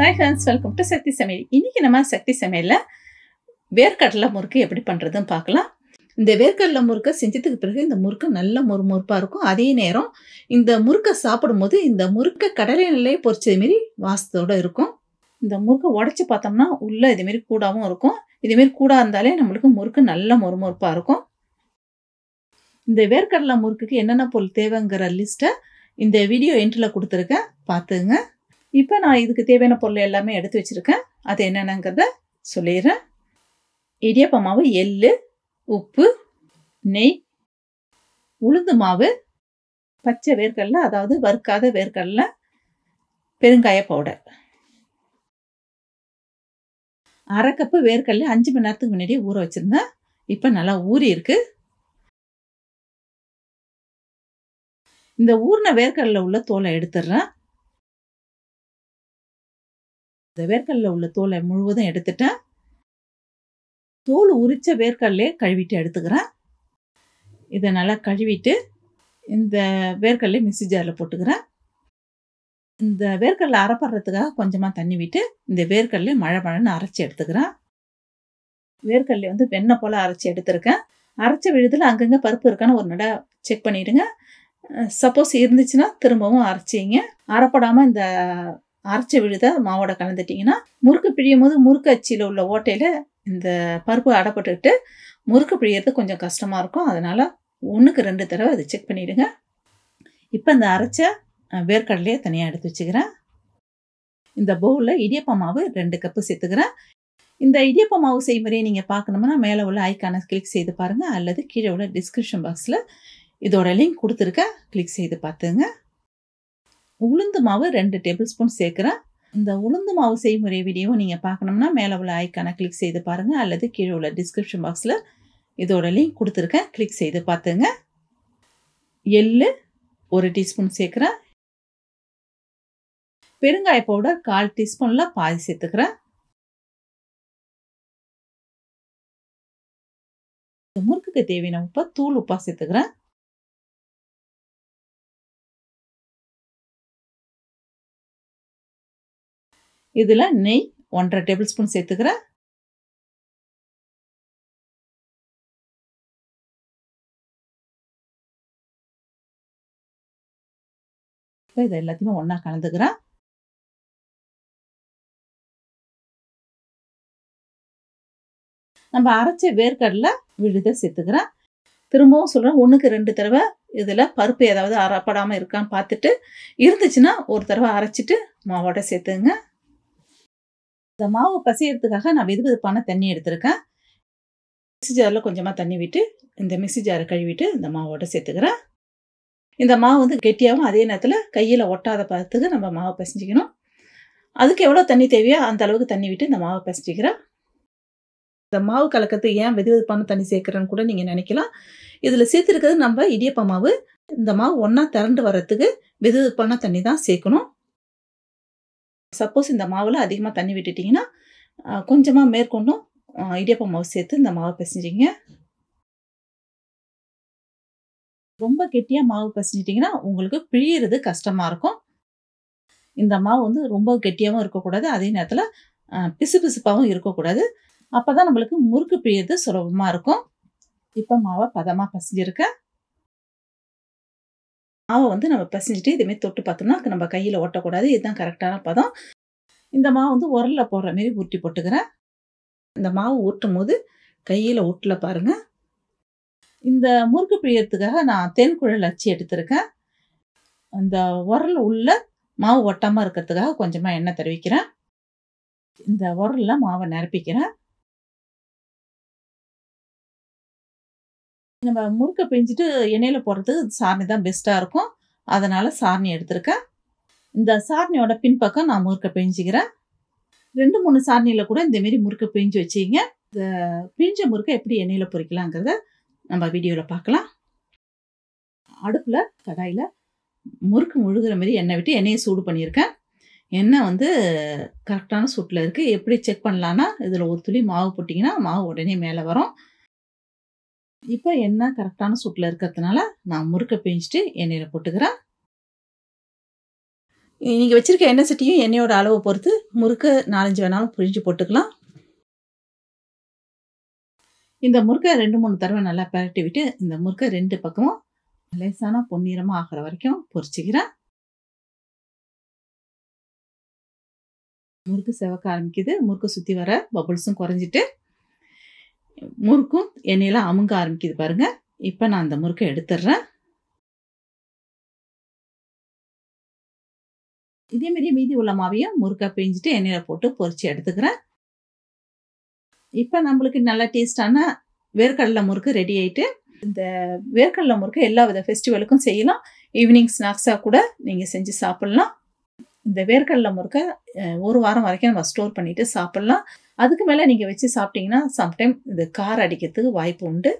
hi ஹன்ஸ் welcome to Shakti சமையல் இன்றைக்கி நம்ம சக்தி சமையலில் வேர்க்கடலை முறுக்கு எப்படி பண்ணுறதுன்னு பார்க்கலாம் இந்த வேர்க்கடலை முறுக்கை செஞ்சதுக்கு பிறகு இந்த முறுக்கு நல்ல முறுமுறுப்பாக இருக்கும் அதே நேரம் இந்த முறுக்கை சாப்பிடும்போது இந்த முறுக்கை கடலை நிலையை பொறிச்சது மாரி வாசத்தோடு இருக்கும் இந்த முறுக்கை உடச்சி பார்த்தோம்னா உள்ளே இதுமாரி கூடாகவும் இருக்கும் இதுமாரி கூடாக இருந்தாலே நம்மளுக்கு முறுக்கு நல்ல முறுமுறுப்பாக இருக்கும் இந்த வேர்க்கடலை முறுக்குக்கு என்னென்ன பொருள் தேவைங்கிற லிஸ்ட்டை இந்த வீடியோ என்ட்ரில் கொடுத்துருக்கேன் பார்த்துங்க இப்போ நான் இதுக்கு தேவையான பொருள் எல்லாமே எடுத்து வச்சுருக்கேன் அது என்னென்னங்கிறத சொல்லிடுறேன் இடியப்ப மாவு எள் உப்பு நெய் உளுந்து மாவு பச்சை வேர்க்கடல அதாவது வறுக்காத வேர்க்கடல பெருங்காய பவுடர் அரை கப்பு வேர்க்கடல அஞ்சு மணி நேரத்துக்கு முன்னாடி ஊற வச்சுருந்தேன் இப்போ நல்லா ஊறி இருக்கு இந்த ஊர்ன வேர்க்கடல உள்ள தோலை எடுத்துடுறேன் இந்த வேர்க்கல்ல உள்ள தோலை முழுவதும் எடுத்துட்டேன் தோல் உரித்த வேர்க்கல்லே கழுவிட்டு எடுத்துக்கிறேன் இதை நல்லா கழுவிட்டு இந்த வேர்க்கல்ல மிக்சி ஜாரில் போட்டுக்கிறேன் இந்த வேர்க்கல்ல அரைப்படுறதுக்காக கொஞ்சமாக தண்ணி விட்டு இந்த வேர்க்கல்ல மழை மழைன்னு அரைச்சி எடுத்துக்கிறேன் வேர்க்கல்ல வந்து வெண்ணெய் போல் அரைச்சி எடுத்திருக்கேன் அரைச்ச விழுதில் அங்கங்கே பருப்பு இருக்கான்னு ஒரு நடை செக் பண்ணிவிடுங்க சப்போஸ் இருந்துச்சுன்னா திரும்பவும் அரைச்சிங்க அரைப்படாமல் இந்த அரைச்சி விழுத மாவோட கலந்துட்டிங்கன்னா முறுக்கு பிழியும் போது முறுக்கு அச்சியில் உள்ள ஓட்டையில் இந்த பருப்பு அடப்பட்டுக்கிட்டு முறுக்கு பிழியறது கொஞ்சம் கஷ்டமாக இருக்கும் அதனால் ஒன்றுக்கு ரெண்டு தடவை அதை செக் பண்ணிவிடுங்க இப்போ இந்த அரைச்ச வேர்க்கடலையை தனியாக எடுத்து வச்சுக்கிறேன் இந்த பவுலில் இடியப்ப மாவு ரெண்டு கப்பு சேர்த்துக்கிறேன் இந்த இடியப்ப மாவு செய்முறையை நீங்கள் பார்க்கணும்னா மேலே உள்ள ஐக்கானை கிளிக் செய்து பாருங்கள் அல்லது கீழே உள்ள டிஸ்கிரிப்ஷன் பாக்ஸில் இதோட லிங்க் கொடுத்துருக்க கிளிக் செய்து பார்த்துங்க உளுந்து மாவு ரெண்டு டேபிள் ஸ்பூன் சேர்க்குறேன் இந்த உளுந்து மாவு செய்முறை வீடியோ நீங்கள் பார்க்கணும்னா மேலே உள்ள ஐக்கான கிளிக் செய்து பாருங்கள் அல்லது கீழே உள்ள டிஸ்கிரிப்ஷன் பாக்ஸில் இதோட லிங்க் கொடுத்துருக்கேன் கிளிக் செய்து பார்த்துங்க எள்ளு ஒரு டீஸ்பூன் சேர்க்குறேன் பெருங்காய பவுடர் கால் டீஸ்பூனில் பாதி சேர்த்துக்கிறேன் முறுக்குக்கு தேவையான உப்பை தூள் உப்பாக சேர்த்துக்கிறேன் இதில் நெய் ஒன்றரை டேபிள் ஸ்பூன் சேர்த்துக்கிறேன் இப்போ இதை எல்லாத்தையுமே ஒன்றா கலந்துக்கிறேன் நம்ம அரைச்ச வேர்க்கடலை விழுத சேர்த்துக்கிறேன் திரும்பவும் சொல்கிறேன் ஒன்றுக்கு ரெண்டு தடவை இதில் பருப்பு ஏதாவது அறப்படாமல் இருக்கான்னு பார்த்துட்டு இருந்துச்சுன்னா ஒரு தடவை அரைச்சிட்டு மாவோட சேர்த்துங்க இந்த மாவு பசியறதுக்காக நான் வெது வெதுப்பான தண்ணி எடுத்திருக்கேன் மிக்சி ஜாரில் கொஞ்சமாக தண்ணி விட்டு இந்த மிக்சி ஜாரை கழுவிட்டு இந்த மாவோட சேர்த்துக்கிறேன் இந்த மாவு வந்து கெட்டியாகவும் அதே நேரத்தில் கையில் ஒட்டாத பார்த்துக்கு நம்ம மாவை பசிஞ்சிக்கணும் அதுக்கு எவ்வளோ தண்ணி தேவையோ அந்த அளவுக்கு தண்ணி விட்டு இந்த மாவை பசஞ்சிக்கிறேன் இந்த மாவு கலக்கத்தை ஏன் வெது வெதுப்பான தண்ணி சேர்க்குறேன்னு கூட நீங்கள் நினைக்கலாம் இதில் சேர்த்துருக்கிறது நம்ம இடியப்ப மாவு இந்த மாவு ஒன்றா திரண்டு வர்றதுக்கு வெது வெதுப்பான தண்ணி தான் சேர்க்கணும் சப்போஸ் இந்த மாவில் அதிகமாக தண்ணி விட்டுட்டிங்கன்னா கொஞ்சமாக மேற்கொண்டும் இடியப்ப மாவு சேர்த்து இந்த மாவை பிசைஞ்சிங்க ரொம்ப கெட்டியாக மாவு பிசைஞ்சிட்டிங்கன்னா உங்களுக்கு பிழியறது கஷ்டமாக இருக்கும் இந்த மாவு வந்து ரொம்ப கெட்டியாகவும் இருக்கக்கூடாது அதே நேரத்தில் பிசு பிசுப்பாகவும் இருக்கக்கூடாது அப்போ தான் நம்மளுக்கு முறுக்கு பிழியறது சுலபமாக இருக்கும் இப்போ மாவை பதமாக பசிஞ்சிருக்கேன் மாவை வந்து நம்ம பிசைஞ்சிட்டு இதுமாரி தொட்டு பார்த்தோம்னா நம்ம கையில் ஓட்டக்கூடாது இதுதான் கரெக்டான பதம் இந்த மாவு வந்து உரலில் போடுற மாரி உருட்டி போட்டுக்கிறேன் இந்த மாவு ஊட்டும் போது கையில் ஊட்டல பாருங்கள் இந்த முறுக்கு பிழியறதுக்காக நான் தென்குழல் அச்சு எடுத்திருக்கேன் அந்த உரல் உள்ள மாவு ஒட்டாமல் இருக்கிறதுக்காக கொஞ்சமாக எண்ணெய் தருவிக்கிறேன் இந்த உரலில் மாவை நிரப்பிக்கிறேன் நம்ம முறுக்கை பிஞ்சிட்டு எண்ணெயில் போடுறது சாரணி தான் பெஸ்ட்டாக இருக்கும் அதனால் சாரணி எடுத்திருக்கேன் இந்த சாரணியோட பின்பக்கம் நான் முறுக்கை பிஞ்சிக்கிறேன் ரெண்டு மூணு சாரணியில் கூட இந்தமாரி முறுக்கை பிஞ்சு வச்சிங்க இந்த பிஞ்ச முறுக்கை எப்படி எண்ணெயில் பொறிக்கலாங்கிறத நம்ம வீடியோவில் பார்க்கலாம் அடுப்பில் கடாயில் முறுக்கு முழுகிற மாரி எண்ணெய் விட்டு எண்ணெயை சூடு பண்ணியிருக்கேன் எண்ணெய் வந்து கரெக்டான சூட்டில் இருக்குது எப்படி செக் பண்ணலான்னா இதில் ஒரு துளி மாவு போட்டிங்கன்னா மாவு உடனே மேலே வரும் இப்போ எண்ணெய் கரெக்டான சூட்டில் இருக்கிறதுனால நான் முறுக்க பிஞ்சிட்டு எண்ணெயில் போட்டுக்கிறேன் நீங்கள் வச்சுருக்க எண்ணெய் சட்டியும் எண்ணெயோட அளவை பொறுத்து முறுக்க நாலஞ்சு வேணாலும் பிழிஞ்சு போட்டுக்கலாம் இந்த முறுக்கை ரெண்டு மூணு தடவை நல்லா பரட்டி விட்டு இந்த முறுக்கை ரெண்டு பக்கமும் லேசான பொன்னிறமாக ஆகிற வரைக்கும் பொரிச்சிக்கிறேன் முறுக்கு செவக்க ஆரம்பிக்குது முறுக்கு சுற்றி வர பபுள்ஸும் குறைஞ்சிட்டு முறுக்கும் எண்ணெயில் அமுங்க ஆரம்பிக்குது பாருங்கள் இப்போ நான் அந்த முறுக்கை எடுத்துடுறேன் இதேமாரி மீதி உள்ள மாவையும் முறுக்கை பிஞ்சிட்டு எண்ணெயில் போட்டு பொறிச்சு எடுத்துக்கிறேன் இப்போ நம்மளுக்கு நல்லா டேஸ்டான வேர்க்கடலை முறுக்கு ரெடி ஆகிட்டு இந்த வேர்க்கடலை முறுக்கு எல்லா வித ஃபெஸ்டிவலுக்கும் செய்யலாம் ஈவினிங் ஸ்நாக்ஸாக கூட நீங்கள் செஞ்சு சாப்பிட்லாம் இந்த வேர்க்கடலை முறுக்கை ஒரு வாரம் வரைக்கும் நம்ம ஸ்டோர் பண்ணிவிட்டு சாப்பிட்லாம் அதுக்கு மேலே நீங்கள் வச்சு சாப்பிட்டிங்கன்னா சம்டைம் இந்த கார் அடிக்கிறதுக்கு வாய்ப்பு உண்டு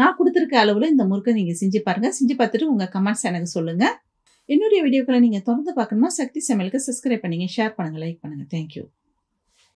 நான் கொடுத்துருக்க அளவில் இந்த முறுக்கை நீங்கள் செஞ்சு பாருங்கள் செஞ்சு பார்த்துட்டு உங்கள் கமெண்ட்ஸ் எனக்கு சொல்லுங்கள் என்னுடைய வீடியோக்களை நீங்கள் தொடர்ந்து பார்க்கணுமா சக்தி சமையலுக்கு சப்ஸ்கிரைப் பண்ணுங்கள் ஷேர் பண்ணுங்கள் லைக் பண்ணுங்கள் தேங்க்யூ